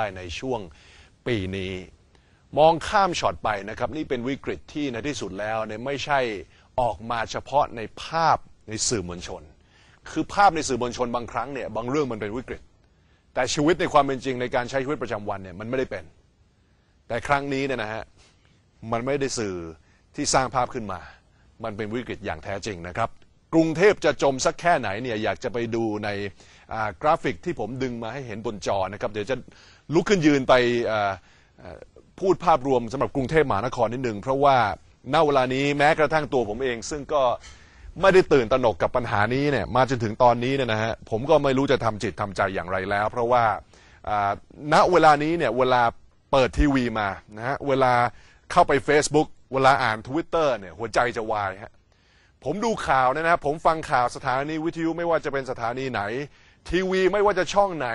ได้ในช่วงปีนี้ มองข้ามช็อตไปนะครับนี่เป็นวิกฤตที่ในที่สุดแล้วเนี่ยไม่ใช่ออกมาเฉพาะในภาพในสื่อมวลชน คือภาพในสื่อมวลชนบางครั้งเนี่ยบางเรื่องมันเป็นวิกฤต แต่ชีวิตในความเป็น จริง ในการใช้ชีวิตประจำวันเนี่ยมันไม่ได้เป็น แต่ครั้งนี้เนี่ยนะฮะมันไม่ได้สื่อที่สร้างภาพขึ้นมา มันเป็นวิกฤตอย่างแท้จริงนะครับ กรุงเทพจะจมสักแค่ไหนเนี่ยอยากจะไปดูในกราฟิกที่ผมดึงมาให้เห็นบนจอนะครับเดี๋ยวจะลุกขึ้นยืนไปพูดภาพรวมสำหรับกรุงเทพมหานครนิดหนึ่งเพราะว่าณเวลานี้แม้กระทั่งตัวผมเอง ซึ่งก็ ไม่ได้ตื่นตระหนกกับปัญหานี้เนี่ยมาจนถึงตอนนี้เนี่ยนะฮะผมก็ไม่รู้จะทำจิตทำใจอย่างไรแล้ว เพราะว่าณเวลานี้เนี่ย เวลาเปิดทีวีมานะฮะเวลาเข้าไป Facebook เวลาอ่าน Twitter เนี่ยหัวใจจะวายฮะผมดูข่าวนะ่นะผมฟังข่าวสถานีวิทยุไม่ว่าจะเป็นสถานีไหน ทีวีไม่ว่าจะช่องไหน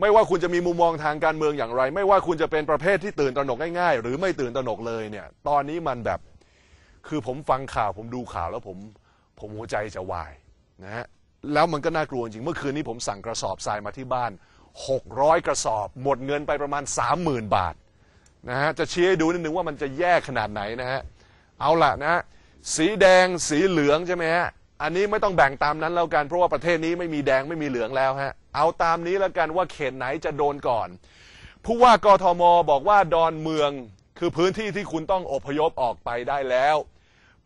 ไม่ว่าคุณจะมีมุมมองทางการเมืองอย่างไร ไม่ว่าคุณจะเป็นประเภทที่ตื่นตระหนกง่ายๆ หรือไม่ตื่นตระหนกเลยเนี่ยตอนนี้มันแบบคือผมฟังข่าวผมดูข่าวแล้วผมผมหัวใจจะวายนะฮะแล้วมันก็น่ากลัวจริงเมื่อคืนนี้ผมสั่งกระสอบทรายมาที่บ้าน 600 กระสอบ หมดเงินไปประมาณ 30,000 บาทนะฮะจะชี้ให้ดูนิดนึงว่ามันจะแย่ขนาดไหนนะฮะเอาละนะะสีแดงสีเหลืองใช่ไหมฮะอันนี้ไม่ต้องแบ่งตามนั้นแล้วกันเพราะว่าประเทศนี้ไม่มีแดงไม่มีเหลืองแล้วฮะเอาตามนี้แล้วกันว่าเขตไหนจะโดนก่อน ผู้ว่ากทมบอกว่าดอนเมือง คือพื้นที่ที่คุณต้องอพยพออกไปได้แล้ว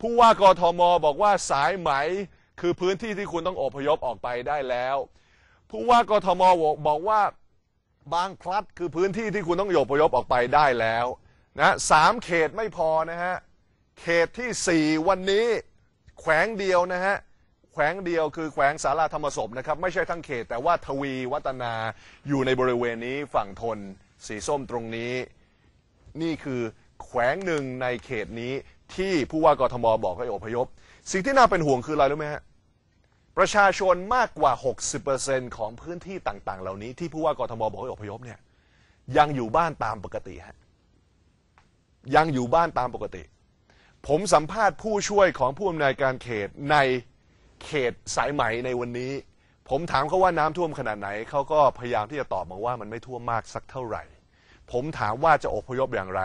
ผู้ว่ากทมบอกว่าสายไหมคือพื้นที่ที่คุณต้องอพยพออกไปได้แล้ว ผู้ว่ากทมบอกว่าบางพลัดคือพื้นที่ที่คุณต้องอพยพออกไปได้แล้วนะสามเขตไม่พอนะฮะ เขตที่สี่วันนี้แขวงเดียวนะฮะแขวงเดียวคือแขวงสาราธรรมศพนะครับไม่ใช่ทั้งเขตแต่ว่าทวีวัฒนาอยู่ในบริเวณนี้ฝั่งทน สีส้มตรงนี้ นี่คือแขวงหนึ่งในเขตนี้ที่ผู้ว่ากทมบอกให้อพยพ สิ่งที่น่าเป็นห่วงคืออะไรรู้ไหมฮะ ประชาชนมากกว่า 60%ของพื้นที่ต่าง ๆ เหล่านี้ ที่ผู้ว่ากทมบอกให้อพยพเนี่ยยังอยู่บ้านตามปกติฮะยังอยู่บ้านตามปกติ ผมสัมภาษณ์ผู้ช่วยของผู้อำนวยการเขตในเขตสายไหมในวันนี้ ผมถามเขาว่าน้ำท่วมขนาดไหนเขาก็พยายามที่จะตอบมาว่า มันไม่ท่วมมากสักเท่าไหร่ ผมถามว่าจะอพยพอย่างไร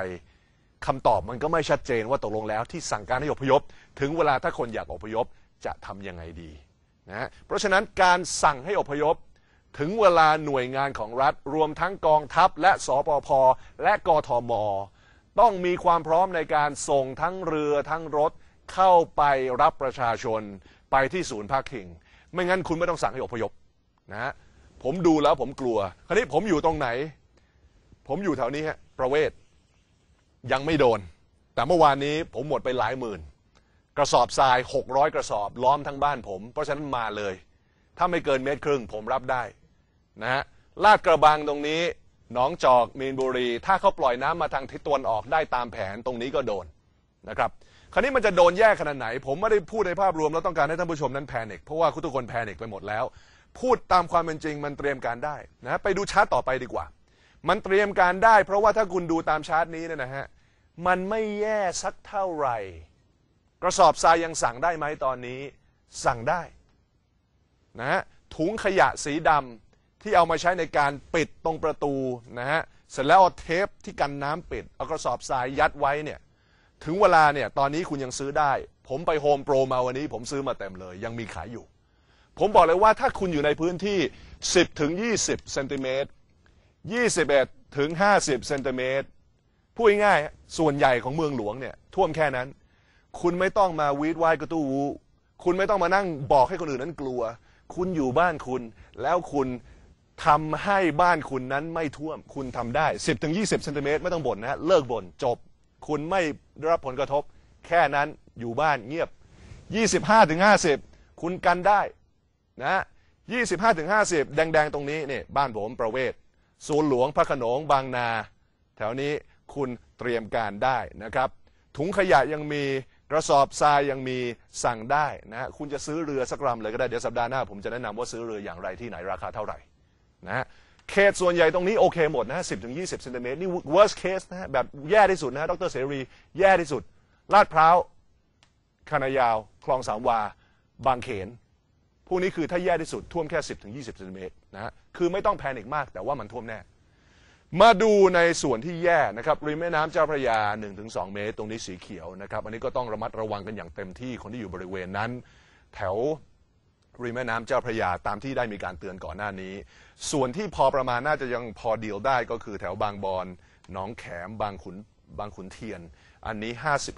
คำตอบมันก็ไม่ชัดเจนว่าตกลงแล้วที่สั่งการให้อพยพ ถึงเวลาถ้าคนอยากอพยพจะทํำยังไงดีนะเพราะฉะนั้นการสั่งให้อพยพ ถึงเวลาหน่วยงานของรัฐ รวมทั้งกองทัพ และสปพและกทมต้องมีความพร้อมในการส่งทั้งเรือทั้งรถ เข้าไปรับประชาชนไปที่ศูนย์พักพิงไม่งั้นคุณไม่ต้องสั่งให้อพยพนะฮะ ผมดูแล้วผมกลัว คราวนี้ผมอยู่ตรงไหน ผมอยู่แถวนี้ฮะ ประเวศยังไม่โดน แต่เมื่อวานนี้ผมหมดไปหลายหมื่น กระสอบทราย 600 กระสอบล้อมทั้งบ้านผม เพราะฉะนั้นมาเลย ถ้าไม่เกินเมตรครึ่งผมรับได้นะฮะลาดกระบังตรงนี้หนองจอกมีนบุรี ถ้าเขาปล่อยน้ำมาทางทิศตะวันออกได้ตามแผนตรงนี้ก็โดนนะครับคราวนี้มันจะโดนแยกขนาดไหน ผมไม่ได้พูดในภาพรวมแล้วต้องการให้ท่านผู้ชมนั้นแพนิคเพราะว่าทุกคนแพนิคไปหมดแล้ว พูดตามความเป็นจริงมันเตรียมการได้นะไปดูชาร์ตต่อไปดีกว่า มันเตรียมการได้เพราะว่าถ้าคุณดูตามชาร์ตนี้นนะฮะมันไม่แย่สักเท่าไหร่กระสอบทรายยังสั่งได้ไหมตอนนี้สั่งได้นะฮะถุงขยะสีดำที่เอามาใช้ในการปิดตรงประตูนะฮะเสร็จแล้วเอาเทปที่กันน้ำปิดเอากระสอบทรายยัดไว้เนี่ยถึงเวลาเนี่ยตอนนี้คุณยังซื้อได้ ผมไปโฮมโปรมาวันนี้ ผมซื้อมาเต็มเลย ยังมีขายอยู่ ผมบอกเลยว่าถ้าคุณอยู่ในพื้นที่ 10ถึง20เซนติเมตร21ถึง50เซนติเมตรพูดง่ายส่วนใหญ่ของเมืองหลวงเนี่ยท่วมแค่นั้น คุณไม่ต้องมาวีดไว้กระตู้วูคุณไม่ต้องมานั่งบอกให้คนอื่นนั้นกลัว คุณอยู่บ้านคุณ แล้วคุณทำให้บ้านคุณนั้นไม่ท่วม คุณทำได้10-20เซนติเมตรไม่ต้องบ่นนะเลิกบ่นจบคุณไม่ได้รับผลกระทบแค่นั้นอยู่บ้านเงียบ 25-50ถึงคุณกันได้นะ 25-50ถึงแดงๆ ตรงนี้เนี่ยบ้านผมประเวศ ศูนย์หลวงพระขนงบางนา แถวนี้คุณเตรียมการได้นะครับ ถุงขยะยังมีกระสอบทรายยังมีสั่งได้นะคุณจะซื้อเรือสักลำเลยก็ได้ เดี๋ยวสัปดาห์หน้าผมจะแนะนำว่าซื้อเรืออย่างไร ที่ไหน ราคาเท่าไหร่นะเขตส่วนใหญ่ตรงนี้โอเคหมดนะฮะสิบถึงยี่สิบเซนติเมตรนี่ worst case นะฮะแบบแย่ที่สุดนะฮะดรเสรีแย่ที่สุด ลาดพร้าวคานายาว คลองสามวาบางเขนพวกนี้คือถ้าแย่ที่สุดท่วมแค่สิบถึงยี่สิบเซนติเมตรนะฮะ คือไม่ต้องแพนิคมากแต่ว่ามันท่วมแน่ มาดูในส่วนที่แย่นะครับริมแม่น้ำเจ้าพระยา1-2เมตรตรงนี้สีเขียวนะครับ อันนี้ก็ต้องระมัดระวังกันอย่างเต็มที่คนที่อยู่บริเวณนั้นแถวริมแม่น้าเจ้าพระยาตามที่ได้มีการเตือนก่อนหน้านี้ ส่วนที่พอประมาณน่าจะยังพอเดียวได้ก็คือแถวบางบอนหนองแขมบางขุนบางขุนเทียน อันนี้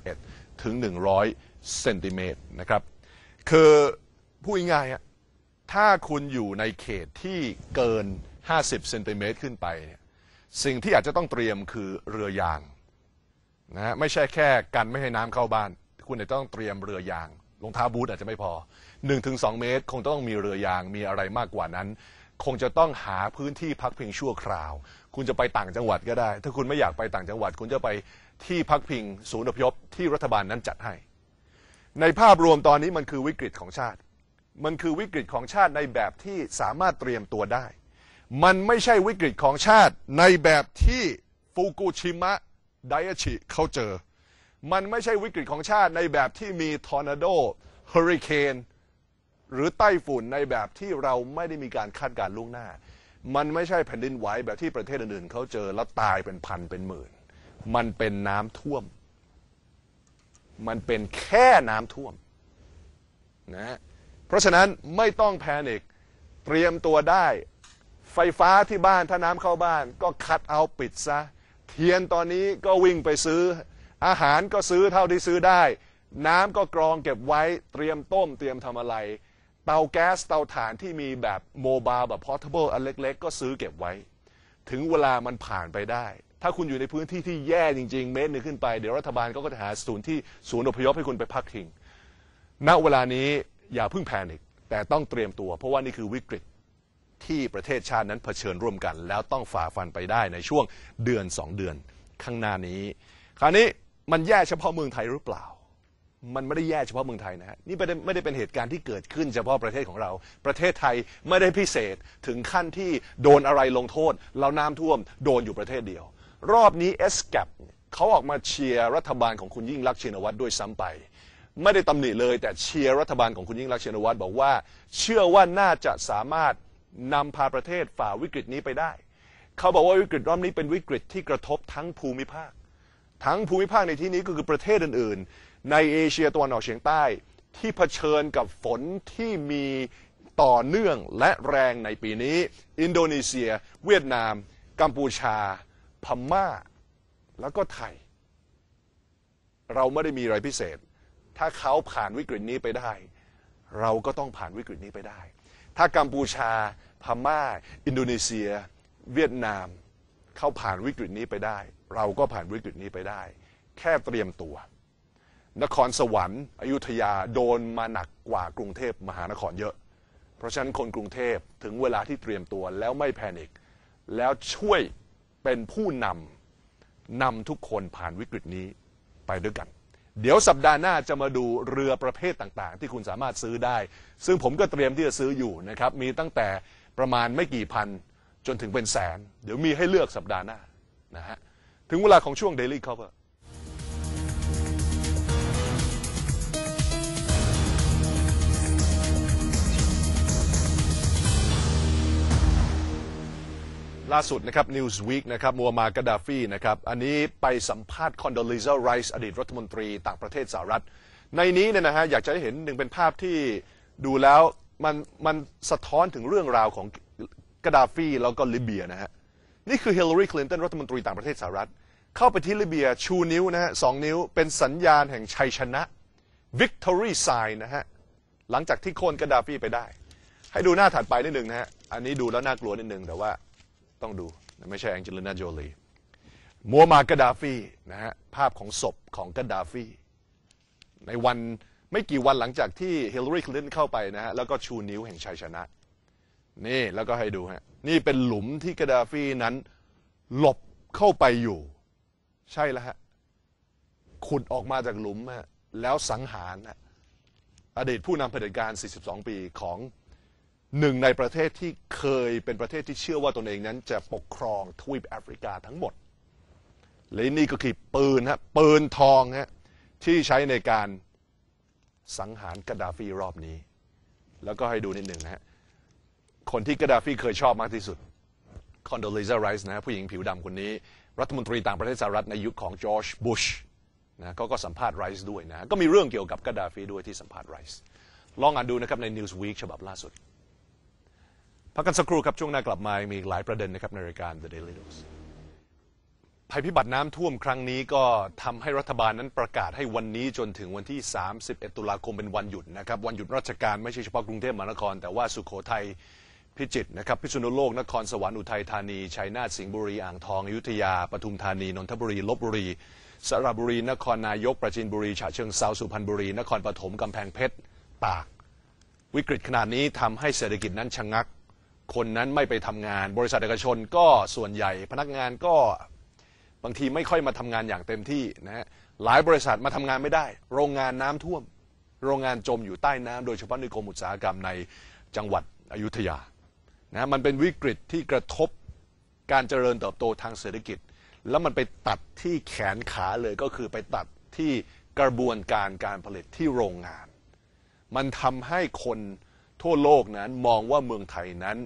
51 ถึง 100 เซนติเมตรนะครับคือพูดง่ายๆถ้าคุณอยู่ในเขตที่เกิน 50 เซนติเมตรขึ้นไปสิ่งที่อาจจะต้องเตรียมคือเรือยางนะไม่ใช่แค่กันไม่ให้น้ำเข้าบ้าน คุณจะต้องเตรียมเรือยางรองเท้าบูทอาจจะไม่พอ1สเมตรคงต้องมีเรือยางมีอะไรมากกว่านั้น คงจะต้องหาพื้นที่พักพิงชั่วคราว คุณจะไปต่างจังหวัดก็ได้ ถ้าคุณไม่อยากไปต่างจังหวัด คุณจะไปที่พักพิง ศูนย์อพยพที่รัฐบาลนั้นจัดให้ ในภาพรวมตอนนี้มันคือวิกฤตของชาติ มันคือวิกฤตของชาติในแบบที่สามารถเตรียมตัวได้ มันไม่ใช่วิกฤตของชาติในแบบที่ฟูกุชิมะไดอาชิเขาเจอมันไม่ใช่วิกฤตของชาติในแบบที่มีทอร์นาโดเฮอริเคน หรือไต้ฝุ่นในแบบที่เราไม่ได้มีการคาดการล่วงหน้า มันไม่ใช่แผ่นดินไหวแบบที่ประเทศอื่นๆเขาเจอแล้วตายเป็นพันเป็นหมื่น มันเป็นน้ำท่วม มันเป็นแค่น้ำท่วมนะ เพราะฉะนั้นไม่ต้องแพนิค เตรียมตัวได้ ไฟฟ้าที่บ้านถ้าน้ำเข้าบ้าน ก็คัดเอาปิดซะ เทียนตอนนี้ก็วิ่งไปซื้ออาหารก็ซื้อเท่าที่ซื้อได้ น้ำก็กรองเก็บไว้เตรียมต้มเตรียมทำอะไร เตาแก๊สเตาถ่านที่มีแบบโมบายแบบพอร์ทเบิลอันเล็กๆ ก็ซื้อเก็บไว้ ถึงเวลามันผ่านไปได้ ถ้าคุณอยู่ในพื้นที่ที่แย่จริงๆ เมตรหนึ่งขึ้นไป เดี๋ยวรัฐบาลก็จะหาศูนย์ที่ศูนย์อพยพให้คุณไปพักทิ้งณเวลานี้อย่าเพิ่งแพนิกแต่ต้องเตรียมตัว เพราะว่านี่คือวิกฤตที่ประเทศชาตินั้นเผชิญร่วมกัน แล้วต้องฝ่าฟันไปได้ในช่วงเดือน2เดือนข้างหน้านี้ คราวนี้มันแย่เฉพาะเมืองไทยหรือเปล่า มันไม่ได้แย่เฉพาะเมืองไทยนะฮะ นี่ไม่ได้ไม่ได้เป็นเหตุการณ์ที่เกิดขึ้นเฉพาะประเทศของเรา ประเทศไทยไม่ได้พิเศษถึงขั้นที่โดนอะไรลงโทษ เราน้ำท่วมโดนอยู่ประเทศเดียว รอบนี้เอสแกเขาออกมาเชียร์รัฐบาลของคุณยิ่งรักชินวัตรด้วยซ้ำไป ไม่ได้ตำหนิเลยแต่เชียร์รัฐบาลของคุณยิ่งรักชินวัตรบอกว่า เชื่อว่าน่าจะสามารถนำพาประเทศฝ่าวิกฤตนี้ไปได้เขาบอกว่าวิกฤตรอบนี้เป็นวิกฤตที่กระทบทั้งภูมิภาคทั้งภูมิภาค ในที่นี้ก็คือประเทศอื่น ๆ ในเอเชียตะวันออกเฉียงใต้ที่เผชิญกับฝนที่มีต่อเนื่องและแรงในปีนี้ อินโดนีเซีย เวียดนาม กัมพูชา พม่าแล้วก็ไทย เราไม่ได้มีอะไรพิเศษ ถ้าเขาผ่านวิกฤตนี้ไปได้ เราก็ต้องผ่านวิกฤตนี้ไปได้ ถ้ากัมพูชา พม่า อินโดนีเซีย เวียดนามเขาผ่านวิกฤตนี้ไปได้ เราก็ผ่านวิกฤตนี้ไปได้ แค่เตรียมตัว นครสวรรค์ อยุธยาโดนมาหนักกว่ากรุงเทพมหานครเยอะ เพราะฉะนั้นคนกรุงเทพถึงเวลาที่เตรียมตัวแล้วไม่แพนิคแล้วช่วยเป็นผู้นำนำทุกคนผ่านวิกฤตนี้ไปด้วยกัน เดี๋ยวสัปดาห์หน้าจะมาดูเรือประเภทต่างๆ ที่คุณสามารถซื้อได้ ซึ่งผมก็เตรียมที่จะซื้ออยู่นะครับมีตั้งแต่ประมาณไม่กี่พันจนถึงเป็นแสนเดี๋ยวมีให้เลือกสัปดาห์หน้านะฮะถึงเวลาของช่วง Daily Cover ล่าสุดนะครับ Newsweek นะครับมัวมากาดาฟีนะครับอันนี้ไปสัมภาษณ์คอนโดลิซาไรส์อดีตรัฐมนตรี ต่างประเทศสหรัฐ ในนี้เนี่ยนะฮะอยากจะให้เห็นหนึ่งเป็นภาพที่ดูแล้วมันมันสะท้อนถึงเรื่องราวของกาดาฟีแล้วก็ลิเบียนะฮะนี่คือฮิลลารีคลินตันรัฐมนตรีต่างประเทศสหรัฐ เข้าไปที่ลิเบียชูนิ้วนะฮะสองนิ้ว เป็นสัญญาณแห่งชัยชนะ victory sign นะฮะ หลังจากที่โค่นกาดาฟีไปได้ ให้ดูหน้าถัดไปนิดหนึ่งนะฮะ อันนี้ดูแล้วน่ากลัวนิดหนึ่งแต่ว่าต้องดูไม่ใช่แองเจลินาโจลีมัวมากาดาฟีนะฮะภาพของศพของกาดาฟี ในวันไม่กี่วันหลังจากที่ฮิลลารีคลินตันเข้าไปนะฮะแล้วก็ชูนิ้วแห่งชัยชนะนี่แล้วก็ให้ดูฮะนี่เป็นหลุมที่กาดาฟีนั้น หลบเข้าไปอยู่ ใช่แล้วฮะขุดออกมาจากหลุมฮะแล้วสังหารฮะอดีตผู้นำเผด็จการ 42 ปีของหนึ่งในประเทศที่เคยเป็นประเทศที่เชื่อว่าตนเองนั้น จะปกครองทวีปแอฟริกาทั้งหมดและนี่ก็คือปืนฮะปืนทองฮะที่ใช้ในการสังหารกาดาฟีรอบนี้ แล้วก็ให้ดูนิดหนึ่งนะฮะคนที่กาดาฟีเคยชอบมากที่สุด คอนโดลิซาไรส์นะผู้หญิงผิวดำคนนี้ รัฐมนตรีต่างประเทศสหรัฐในยุคของจอร์จบุชนะเขาก็สัมภาษณ์ไรส์ด้วยนะ ก็มีเรื่องเกี่ยวกับกาดาฟีด้วยที่สัมภาษณ์ไรส์ลองอ่านดูนะครับใน Newsweek ฉบับล่าสุดพักกันสักครู่ครับช่วงหน้ากลับมามีหลายประเด็นนะครับ ในรายการ The Daily e w s ภัยพิบัติน้ำท่วมครั้งนี้ ก็ทำให้รัฐบาลนั้นประกาศให้วันนี้จนถึงวันที่ 31 ตุลาคมเป็นวันหยุดนะครับวันหยุดราชการไม่ใช่เฉพาะกรุงเทพมหานคร แต่ว่าสุขโขทัยพิจิตรนะครับ พิษณุโลกนครสวรรค์อุทัยธานี ชัยนาท สิงห์บุรี อ่างทองอยุธยาปทุมธานี นนทบุรีลบบุรี สระบุรีนครนายก ประจินบุรี ฉะเชิงเซาสุพรรณบุรี นครปฐมกำแพงเพชรตาก วิกฤตขนาดนี้ทำให้เศรษฐกิจนั้นชะงงัก คนนั้นไม่ไปทำงาน บริษัทเอกชนก็ส่วนใหญ่ พนักงานก็บางทีไม่ค่อยมาทำงานอย่างเต็มที่นะฮะหลายบริษัทมาทำงานไม่ได้ โรงงานน้ำท่วมโรงงานจมอยู่ใต้น้ำ โดยเฉพาะในกรมอุตสาหกรรมในจังหวัดอยุธยานะมันเป็นวิกฤตที่กระทบการเจริญเติบโตทางเศรษฐกิจ แล้วมันไปตัดที่แขนขาเลยก็คือไปตัดที่กระบวนการการผลิตที่โรงงาน มันทำให้คนทั่วโลกนั้นมองว่าเมืองไทยนั้น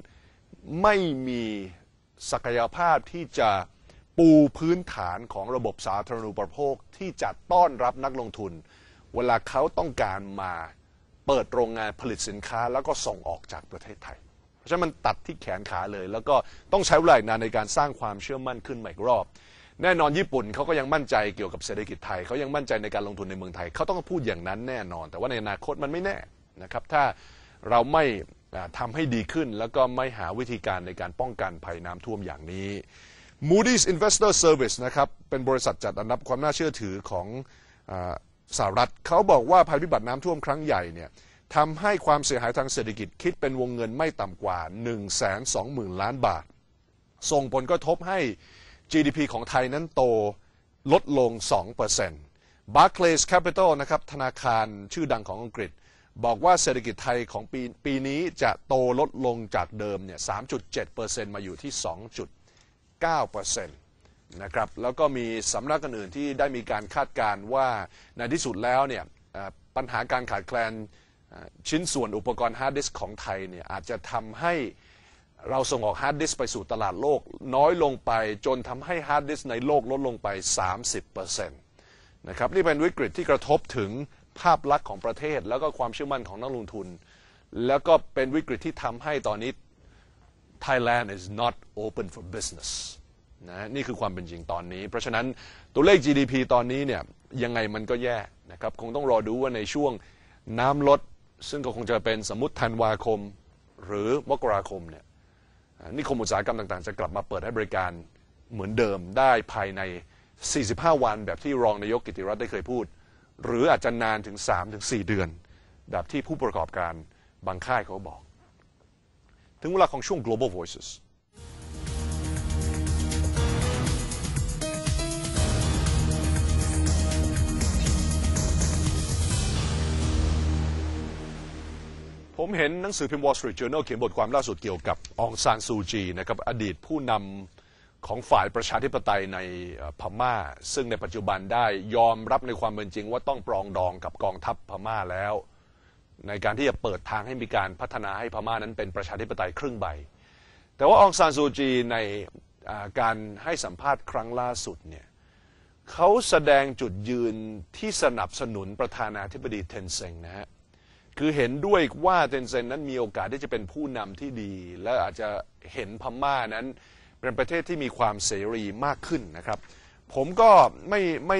ไม่มีศักยภาพที่จะปูพื้นฐานของระบบสาธารณูปโภคที่จะต้อนรับนักลงทุน เวลาเขาต้องการมาเปิดโรงงานผลิตสินค้าแล้วก็ส่งออกจากประเทศไทยราะฉะนั้นมันตัดที่แขนขาเลย แล้วก็ต้องใช้เวลานานในการสร้างความเชื่อมั่นขึ้นใหม่รอบ แน่นอนญี่ปุ่นเขาก็ยังมั่นใจเกี่ยวกับเศรษฐกิจไทยเขายังมั่นใจในการลงทุนในเมืองไทยเขาต้องพูดอย่างนั้นแน่นอน แต่ว่าในอนาคตมันไม่แน่นะครับถ้าเราไม่ทำให้ดีขึ้น แล้วก็ไม่หาวิธีการในการป้องกันภัยน้ำท่วมอย่างนี้ Moody's Investor Service นะครับเป็นบริษัทจัดอันดับความน่าเชื่อถือของสหรัฐเขาบอกว่าภัยพิบัติน้ำท่วมครั้งใหญ่เนี่ยทำให้ความเสียหายทางเศรษฐกิจคิดเป็นวงเงินไม่ต่ำกว่า1 2 0 0 0 0ล้านบาท ส่งผลกระทบให้ GDP ของไทยนั้นโตลดลง2% Barclays Capital นะครับธนาคารชื่อดังของอังกฤษ บอกว่าเศรษฐกิจไทยของปีปีนี้จะโตลดลงจากเดิมเนี่ย3.7%มาอยู่ที่ 2.9%นะครับ แล้วก็มีสำนักอื่นที่ได้มีการคาดการณ์ว่าในที่สุดแล้วเนี่ยปัญหาการขาดแคลนชิ้นส่วนอุปกรณ์ฮาร์ดดิสของไทยเนี่ย อาจจะทำให้เราส่งออกฮาร์ดดิสไปสู่ตลาดโลก น้อยลงไปจนทำให้ฮาร์ดดิสในโลกลดลงไป 30%นะครับนี่เป็นวิกฤตที่กระทบถึงภาพลักษณ์ของประเทศแล้วก็ความเชื่อมั่นของนักลงทุน แล้วก็เป็นวิกฤตที่ทำให้ตอนนี้ Thailand is not open for business นะนี่คือความเป็นจริงตอนนี้ เพราะฉะนั้นตัวเลข GDP ตอนนี้เนี่ยยังไงมันก็แย่นะครับคงต้องรอดูว่าในช่วงน้ำลดซึ่งก็คงจะเป็นสมมติธันวาคมหรือมกราคมเนี่ยนิคมอุตสาหกรรมต่างๆ จะกลับมาเปิดให้บริการเหมือนเดิมได้ภายใน 45 วัน แบบที่รองนายกกิติรัตน์ได้เคยพูด หรืออาจจะนาน ถึง 3-4 เดือน แบบที่ผู้ประกอบการบางค่ายเขาบอก ถึงเวลาของช่วง global voices ผมเห็นหนังสือพิมพ์ Wall Street Journal เขียนบทความล่าสุดเกี่ยวกับองซานซูจีนะครับ อดีตผู้นำของฝ่ายประชาธิปไตยในพม่า ซึ่งในปัจจุบันได้ยอมรับในความเป็นจริงว่าต้องปรองดองกับกองทัพพม่าแล้ว ในการที่จะเปิดทางให้มีการพัฒนาให้พม่านั้นเป็นประชาธิปไตยครึ่งใบ แต่ว่าองซานซูจีในการให้สัมภาษณ์ครั้งล่าสุดเนี่ยเขาแสดงจุดยืนที่สนับสนุนประธานาธิบดีเทนเซงนะฮะคือเห็นด้วยว่าเจนเซนนั้นมีโอกาสที่จะเป็นผู้นำที่ดี และอาจจะเห็นพม่านั้นเป็นประเทศที่มีความเสรีมากขึ้นนะครับผมก็ไม่ไม่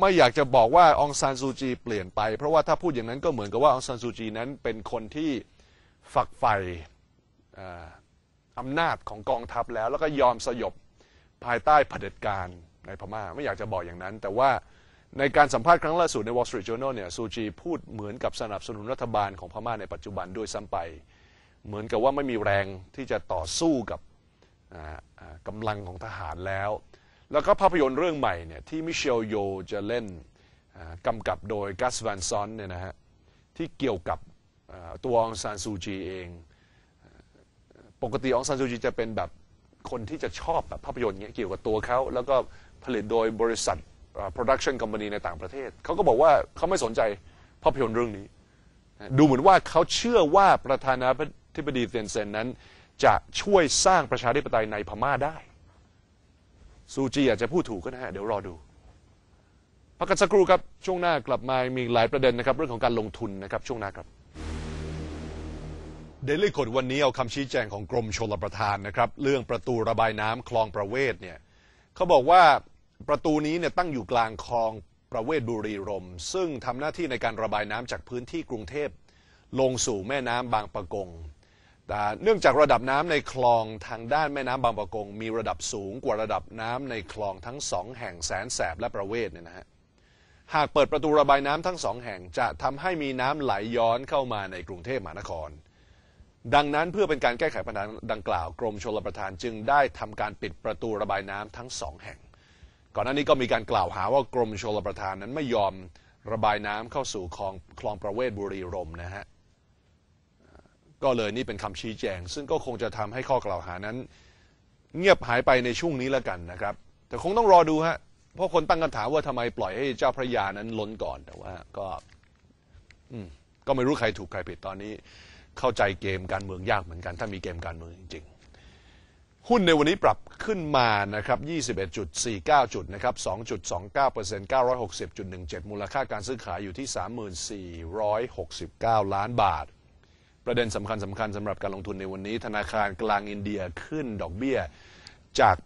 ไม่อยากจะบอกว่าองซานซูจีเปลี่ยนไปเพราะว่าถ้าพูดอย่างนั้นก็เหมือนกับว่าองซานซูจีนั้นเป็นคนที่ฝักใฝ่อำนาจของกองทัพแล้ว แล้วก็ยอมสยบภายใต้เผด็จการในพม่าไม่อยากจะบอกอย่างนั้นแต่ว่าในการสัมภาษณ์ครั้งล่าสุดใน Wall Street Journal เนี่ยซูจีพูดเหมือนกับสนับสนุนรัฐบาลของพม่าในปัจจุบันด้วยซ้ำไปเหมือนกับว่าไม่มีแรงที่จะต่อสู้กับกำลังของทหารแล้ว แล้วก็ภาพยนตร์เรื่องใหม่เนี่ยที่มิเชลโยจะเล่นกำกับโดยกัสวันซอนเนี่ยนะฮะที่เกี่ยวกับตัวองซานซูจีเอง ปกติองซานซูจีจะเป็นแบบคนที่จะชอบแบบภาพยนตร์เงี้ยเกี่ยวกับตัวเขาแล้วก็ผลิตโดยบริษัท production company ในต่างประเทศเขาก็บอกว่าเขาไม่สนใจภาพยนตร์เรื่องนี้ ดูเหมือนว่าเขาเชื่อว่าประธานาธิบดีเซนเซนนั้น จะช่วยสร้างประชาธิปไตยในพม่าได้ ซูจีอาจจะพูดถูกก็นะฮะ เดี๋ยวรอดู พักกันสักครู่ครับช่วงหน้ากลับมามีหลายประเด็นนะครับ เรื่องของการลงทุนนะครับ ช่วงหน้าครับ เดลี่ขดวันนี้เอาคำชี้แจงของกรมชลประทานนะครับ เรื่องประตูระบายน้ำคลองประเวศเนี่ยเขาบอกว่าประตูนี้เนี่ยตั้งอยู่กลางคลองประเวศบุรีรม ซึ่งทำหน้าที่ในการระบายน้ำจากพื้นที่กรุงเทพลงสู่แม่น้ำบางปะกง แต่เนื่องจากระดับน้ำในคลองทางด้านแม่น้ำบางปะกงมีระดับสูงกว่าระดับน้ำในคลองทั้งสองแห่งแสนแสบและประเวศเนี่ยนะฮะหากเปิดประตูระบายน้ำทั้งสองแห่งจะทำให้มีน้ำไหลยย้อนเข้ามาในกรุงเทพมหานคร ดังนั้นเพื่อเป็นการแก้ไขปัญหาดังกล่าวกรมชลประทานจึง ได้ทำการปิดประตูระบายน้ำทั้งสองแห่งก่อนหน้านี้ก็มีการกล่าวหาว่า กรมชลประทานนั้นไม่ยอมระบายน้ำเข้าสู่คลองคลองประเวศบุรีรมนะฮะ ก็เลยนี่เป็นคำชี้แจง ซึ่งก็คงจะทำให้ข้อกล่าวหานั้น เงียบหายไปในช่วงนี้แล้วกันนะครับ แต่คงต้องรอดูฮะ เพราะคนตั้งคำถามว่าทำไมปล่อยให้เจ้าพระยานั้นล้นก่อน แต่ว่า ก็ก็ไม่รู้ใครถูกใครผิดตอนนี้ เข้าใจเกมการเมืองยากเหมือนกัน ถ้ามีเกมการเมืองจริงหุ้นในวันนี้ปรับขึ้นมานะครับ 21.49 จุดนะครับ 2.29% 960.17 มูลค่าการซื้อขายอยู่ที่ 3469 ล้านบาท ประเด็นสำคัญสำคัญสำหรับการลงทุนในวันนี้ ธนาคารกลางอินเดียขึ้นดอกเบี้ย จาก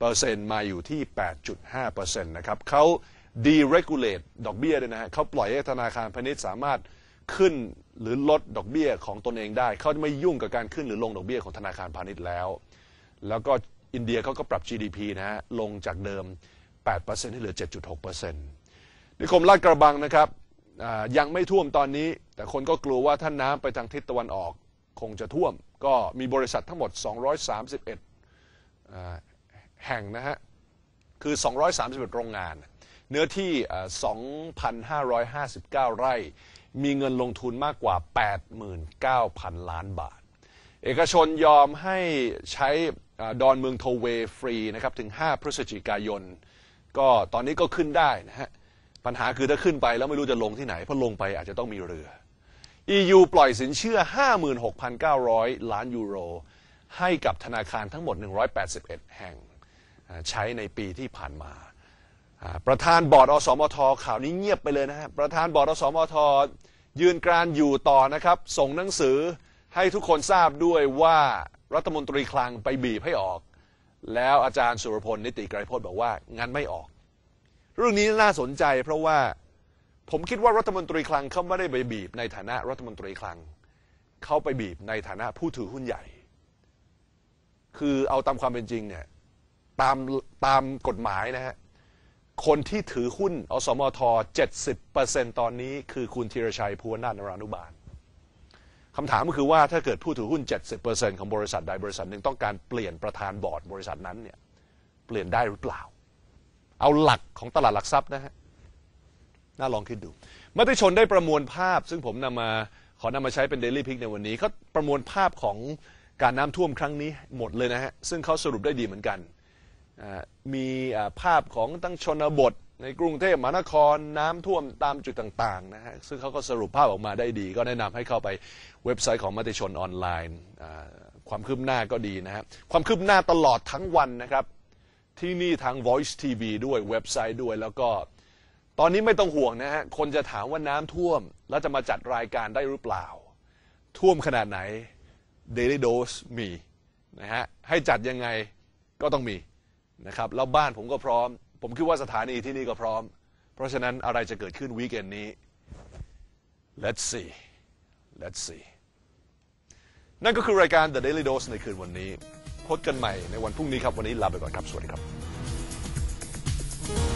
8.25%มาอยู่ที่ 8.5%นะครับ เขา deregulate ดอกเบี้ยเลยนะฮะเขาปล่อยให้ธนาคารพาณิชย์สามารถขึ้นหรือลดดอกเบี้ยของตนเองได้ เขาจะไม่ยุ่งกับการขึ้นหรือลงดอกเบี้ยของธนาคารพาณิชย์แล้ว แล้วก็อินเดียเขาก็ปรับ GDP นะฮะลงจากเดิม8%ให้เหลือ 7.6%นิคมลาดกระบังนะครับยังไม่ท่วมตอนนี้ แต่คนก็กลัวว่าท่าน้ำไปทางทิศตะวันออกคงจะท่วมก็มีบริษัททั้งหมด 231แห่งนะฮะ คือ 231 โรงงานเนื้อที่2,559 ไร่มีเงินลงทุนมากกว่า 89,000 ล้านบาท เอกชนยอมให้ใช้ดอนเมืองโทเวฟรีนะครับถึง 5 พฤศจิกายนก็ตอนนี้ก็ขึ้นได้นะฮะปัญหาคือถ้าขึ้นไปแล้วไม่รู้จะลงที่ไหน เพราะลงไปอาจจะต้องมีเรือ EU ปล่อยสินเชื่อ 56,900 ล้านยูโร ให้กับธนาคารทั้งหมด 181 แห่งใช้ในปีที่ผ่านมาประธานบอร์ดอสมท ข่าวนี้เงียบไปเลยนะฮะประธานบอร์ดอสมท ยืนกรานอยู่ต่อนะครับ ส่งหนังสือให้ทุกคนทราบด้วยว่ารัฐมนตรีคลังไปบีบให้ออก แล้วอาจารย์สุรพลนิติไกรพจน์บอกว่างั้นไม่ออก เรื่องนี้น่าสนใจเพราะว่าผมคิดว่ารัฐมนตรีคลังเขาไม่ได้ไปบีบในฐานะรัฐมนตรีคลังเขาไปบีบในฐานะผู้ถือหุ้นใหญ่ คือเอาตามความเป็นจริงเนี่ยตามตามกฎหมายนะฮะคนที่ถือหุ้นอสมท 70%ตอนนี้คือคุณธีรชัย ภูวนาถนรานุบาล คำถามก็คือว่าถ้าเกิดผู้ถือหุ้น 70%ของบริษัทใดบริษัท หนึ่ง ต้องการเปลี่ยนประธานบอร์ดบริษัทนั้นเนี่ยเปลี่ยนได้หรือเปล่า เอาหลักของตลาดหลักทรัพย์นะฮะ น่าลองคิดดูมติชนได้ประมวลภาพ ซึ่งผมนำมาขอนำมาใช้เป็นเดลี่พิกในวันนี้เขาประมวลภาพของการน้ำท่วมครั้งนี้หมดเลยนะฮะซึ่งเขาสรุปได้ดีเหมือนกันมีภาพของตั้งชนบท ในกรุงเทพมหานครน้ำท่วมตามจุดต่างๆนะฮะซึ่งเขาก็สรุปภาพออกมาได้ดี ก็แนะนำให้เข้าไปเว็บไซต์ของมติชนออนไลน์ ความคืบหน้าก็ดีนะฮะความคืบหน้าตลอดทั้งวันนะครับ ที่นี่ทาง Voice TV ด้วยเว็บไซต์ด้วย แล้วก็ ตอนนี้ไม่ต้องห่วงนะฮะคนจะถามว่าน้ำท่วม แล้วจะมาจัดรายการได้หรือเปล่า ท่วมขนาดไหน Daily Dose มีนะฮะให้จัดยังไงก็ต้องมีนะครับ แล้วบ้านผมก็พร้อม ผมคิดว่าสถานีที่นี่ก็พร้อม เพราะฉะนั้นอะไรจะเกิดขึ้นวีคเอนนี้ let's see let's see นั่นก็คือรายการ The Daily Dose ในคืนวันนี้พบกันใหม่ในวันพรุ่งนี้ครับ วันนี้ลาไปก่อนครับสวัสดีครับ